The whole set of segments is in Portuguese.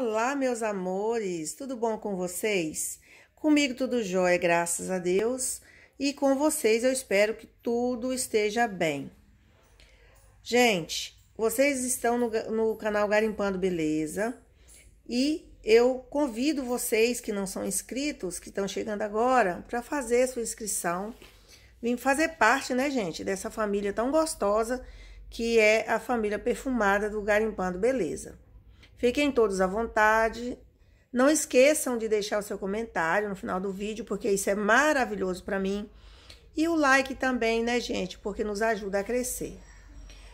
Olá, meus amores, tudo bom com vocês? Comigo tudo jóia, graças a Deus, e com vocês eu espero que tudo esteja bem. Gente, vocês estão no, no canal Garimpando Beleza e eu convido vocês que não são inscritos, que estão chegando agora, para fazer sua inscrição, vim fazer parte, né, gente, dessa família tão gostosa que é a família perfumada do Garimpando Beleza. Fiquem todos à vontade. Não esqueçam de deixar o seu comentário no final do vídeo, porque isso é maravilhoso para mim. E o like também, né, gente? Porque nos ajuda a crescer.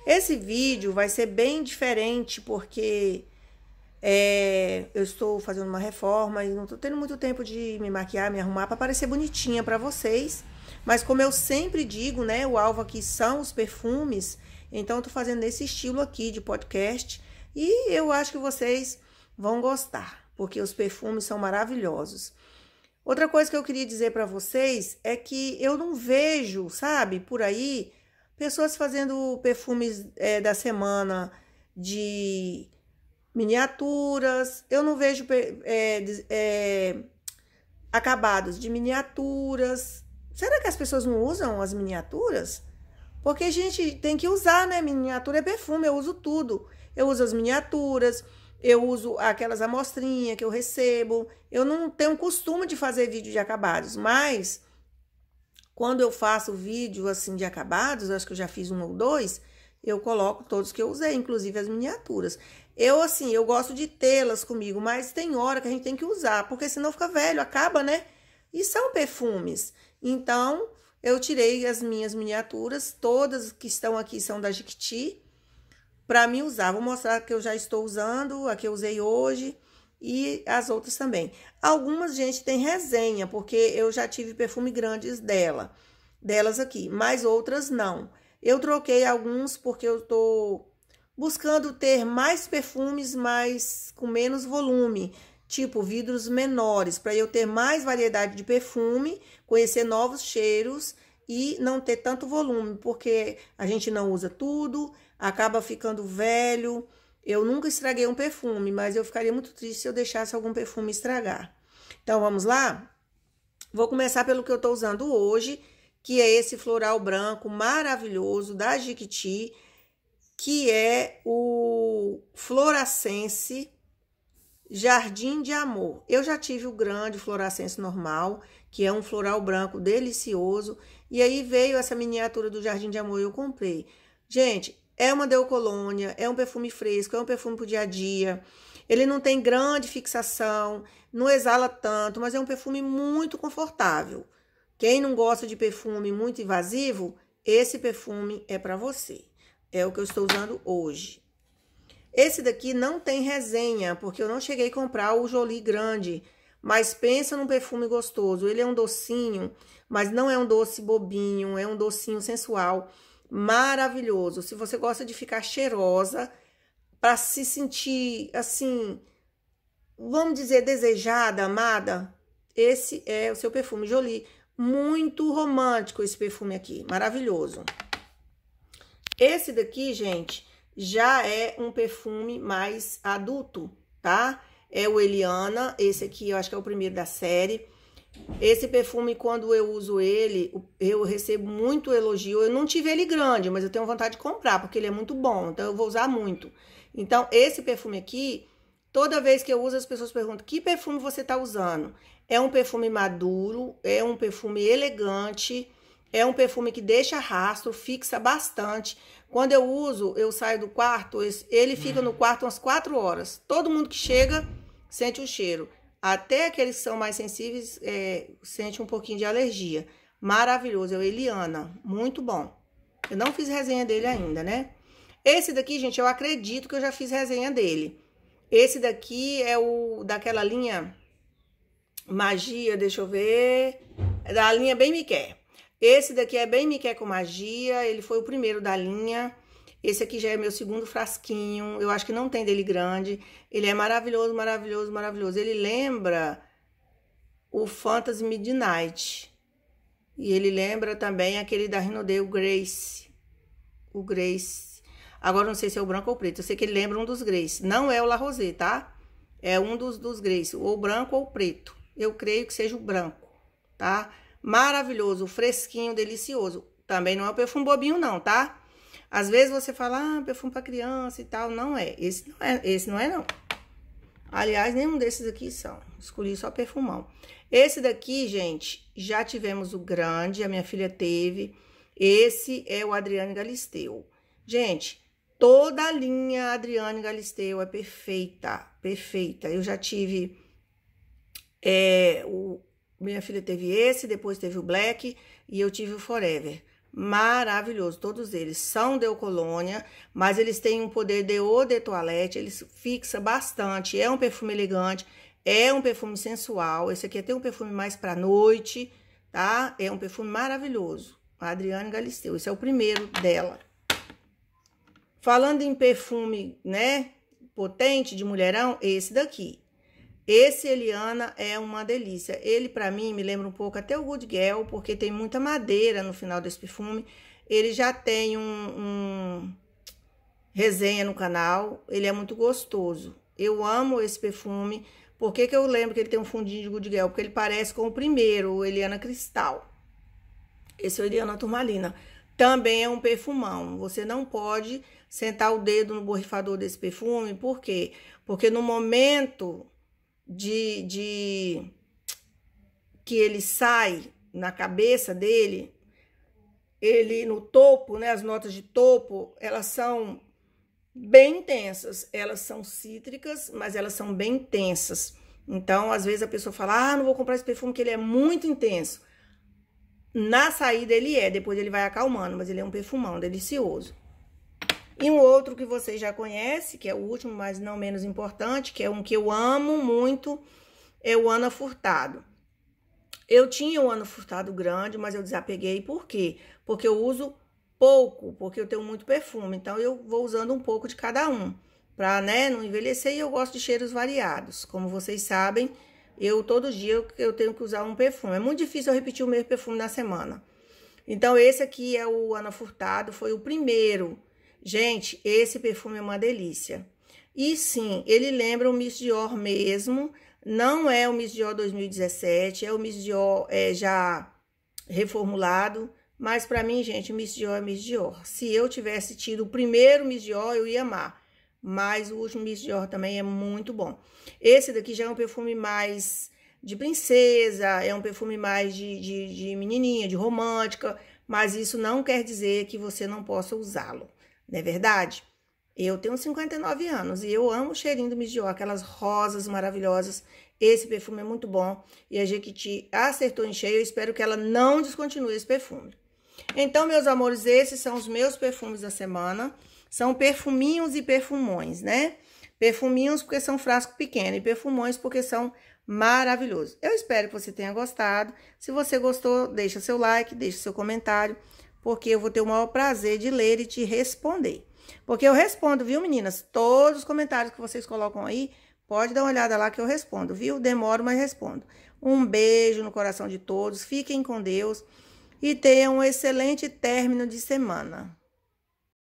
Esse vídeo vai ser bem diferente, porque é, eu estou fazendo uma reforma e não estou tendo muito tempo de me maquiar, me arrumar para parecer bonitinha para vocês. Mas como eu sempre digo, né, o alvo aqui são os perfumes, então eu estou fazendo esse estilo aqui de podcast e eu acho que vocês vão gostar, porque os perfumes são maravilhosos. Outra coisa que eu queria dizer para vocês é que eu não vejo, sabe, por aí, pessoas fazendo perfumes é, da semana de miniaturas. Eu não vejo é, é, acabados de miniaturas. Será que as pessoas não usam as miniaturas? Porque a gente tem que usar, né? Miniatura é perfume, eu uso tudo eu uso as miniaturas, eu uso aquelas amostrinhas que eu recebo. Eu não tenho costume de fazer vídeo de acabados, mas quando eu faço vídeo assim de acabados, acho que eu já fiz um ou dois, eu coloco todos que eu usei, inclusive as miniaturas. Eu, assim, eu gosto de tê-las comigo, mas tem hora que a gente tem que usar, porque senão fica velho, acaba, né? E são perfumes. Então, eu tirei as minhas miniaturas, todas que estão aqui são da Jiquiti, para mim usar. Vou mostrar que eu já estou usando, a que eu usei hoje e as outras também. Algumas, gente, tem resenha, porque eu já tive perfume grandes dela, delas aqui, mas outras não. Eu troquei alguns porque eu tô buscando ter mais perfumes, mas com menos volume, tipo vidros menores, para eu ter mais variedade de perfume, conhecer novos cheiros e não ter tanto volume, porque a gente não usa tudo acaba ficando velho. Eu nunca estraguei um perfume, mas eu ficaria muito triste se eu deixasse algum perfume estragar. Então vamos lá? Vou começar pelo que eu estou usando hoje, que é esse floral branco maravilhoso da Jiquiti, que é o Floracense Jardim de Amor. Eu já tive o grande Floracense normal, que é um floral branco delicioso, e aí veio essa miniatura do Jardim de Amor e eu comprei. Gente, é uma deocolônia, é um perfume fresco, é um perfume pro dia a dia. Ele não tem grande fixação, não exala tanto, mas é um perfume muito confortável. Quem não gosta de perfume muito invasivo, esse perfume é para você. É o que eu estou usando hoje. Esse daqui não tem resenha, porque eu não cheguei a comprar o Jolie grande. Mas pensa num perfume gostoso. Ele é um docinho, mas não é um doce bobinho, é um docinho sensual maravilhoso. Se você gosta de ficar cheirosa, para se sentir assim, vamos dizer, desejada, amada, esse é o seu perfume Jolie. Muito romântico esse perfume aqui, maravilhoso. Esse daqui, gente, já é um perfume mais adulto, tá? É o Eliana, esse aqui eu acho que é o primeiro da série. Esse perfume, quando eu uso ele, eu recebo muito elogio. Eu não tive ele grande, mas eu tenho vontade de comprar, porque ele é muito bom. Então, eu vou usar muito. Então, esse perfume aqui, toda vez que eu uso, as pessoas perguntam: que perfume você está usando? É um perfume maduro, é um perfume elegante, é um perfume que deixa rastro, fixa bastante. Quando eu uso, eu saio do quarto, ele fica no quarto umas quatro horas. Todo mundo que chega sente o cheiro. Até aqueles que são mais sensíveis é, sente um pouquinho de alergia. Maravilhoso, é o Eliana, muito bom. Eu não fiz resenha dele ainda, né? Esse daqui, gente, eu acredito que eu já fiz resenha dele. Esse daqui é o daquela linha magia, deixa eu ver, é da linha Bem Me Quer. Esse daqui é Bem Me Quer com Magia, ele foi o primeiro da linha. Esse aqui já é meu segundo frasquinho. Eu acho que não tem dele grande. Ele é maravilhoso, maravilhoso, maravilhoso. Ele lembra o Fantasy Midnight. E ele lembra também aquele da Rinodei, o Grace. O Grace. Agora não sei se é o branco ou o preto. Eu sei que ele lembra um dos Grace. Não é o La Rosé, tá? É um dos, dos Grace. Ou branco ou preto. Eu creio que seja o branco, tá? Maravilhoso, fresquinho, delicioso. Também não é um perfume bobinho, não, tá? Às vezes você fala, ah, perfume para criança e tal. Não é. Esse não é, esse não é, não. Aliás, nenhum desses aqui são. Escolhi só perfumão. Esse daqui, gente, já tivemos o grande, a minha filha teve. Esse é o Adriane Galisteu. Gente, toda a linha Adriane Galisteu é perfeita, perfeita. Eu já tive... É, o, minha filha teve esse, depois teve o Black e eu tive o Forever maravilhoso. Todos eles são de colônia, mas eles têm um poder de eau de toilette, eles fixa bastante. É um perfume elegante, é um perfume sensual. Esse aqui é tem um perfume mais para noite, tá? É um perfume maravilhoso. Adriane Galisteu, esse é o primeiro dela. Falando em perfume, né, potente de mulherão, esse daqui. Esse Eliana é uma delícia. Ele, para mim, me lembra um pouco até o Good Girl, porque tem muita madeira no final desse perfume. Ele já tem um, um resenha no canal. Ele é muito gostoso. Eu amo esse perfume. Por que, que eu lembro que ele tem um fundinho de Good Girl? Porque ele parece com o primeiro, o Eliana Cristal. Esse é o Eliana Turmalina. Também é um perfumão. Você não pode sentar o dedo no borrifador desse perfume. Por quê? Porque no momento de, de que ele sai na cabeça dele, ele no topo, né, as notas de topo, elas são bem intensas, elas são cítricas, mas elas são bem intensas. Então, às vezes a pessoa fala: "Ah, não vou comprar esse perfume que ele é muito intenso". Na saída ele é, depois ele vai acalmando, mas ele é um perfumão delicioso. E um outro que você já conhece, que é o último, mas não menos importante, que é um que eu amo muito, é o Ana Furtado. Eu tinha o um Ana Furtado grande, mas eu desapeguei. Por quê? Porque eu uso pouco, porque eu tenho muito perfume. Então, eu vou usando um pouco de cada um, para né, não envelhecer. E eu gosto de cheiros variados. Como vocês sabem, eu todo dia eu, eu tenho que usar um perfume. É muito difícil eu repetir o mesmo perfume na semana. Então, esse aqui é o Ana Furtado, foi o primeiro Gente, esse perfume é uma delícia. E sim, ele lembra o Miss Dior mesmo. Não é o Miss Dior 2017, é o Miss Dior é, já reformulado. Mas para mim, gente, Miss Dior é Miss Dior. Se eu tivesse tido o primeiro Miss Dior, eu ia amar. Mas o último Miss Dior também é muito bom. Esse daqui já é um perfume mais de princesa, é um perfume mais de, de, de menininha, de romântica. Mas isso não quer dizer que você não possa usá-lo não é verdade? Eu tenho 59 anos e eu amo o cheirinho do Midió, aquelas rosas maravilhosas. Esse perfume é muito bom e a Jequiti acertou em cheio. Eu espero que ela não descontinue esse perfume. Então, meus amores, esses são os meus perfumes da semana. São perfuminhos e perfumões, né? Perfuminhos porque são frasco pequeno e perfumões porque são maravilhosos. Eu espero que você tenha gostado. Se você gostou, deixa seu like, deixa seu comentário porque eu vou ter o maior prazer de ler e te responder. Porque eu respondo, viu, meninas? Todos os comentários que vocês colocam aí, pode dar uma olhada lá que eu respondo, viu? Demoro, mas respondo. Um beijo no coração de todos, fiquem com Deus e tenham um excelente término de semana.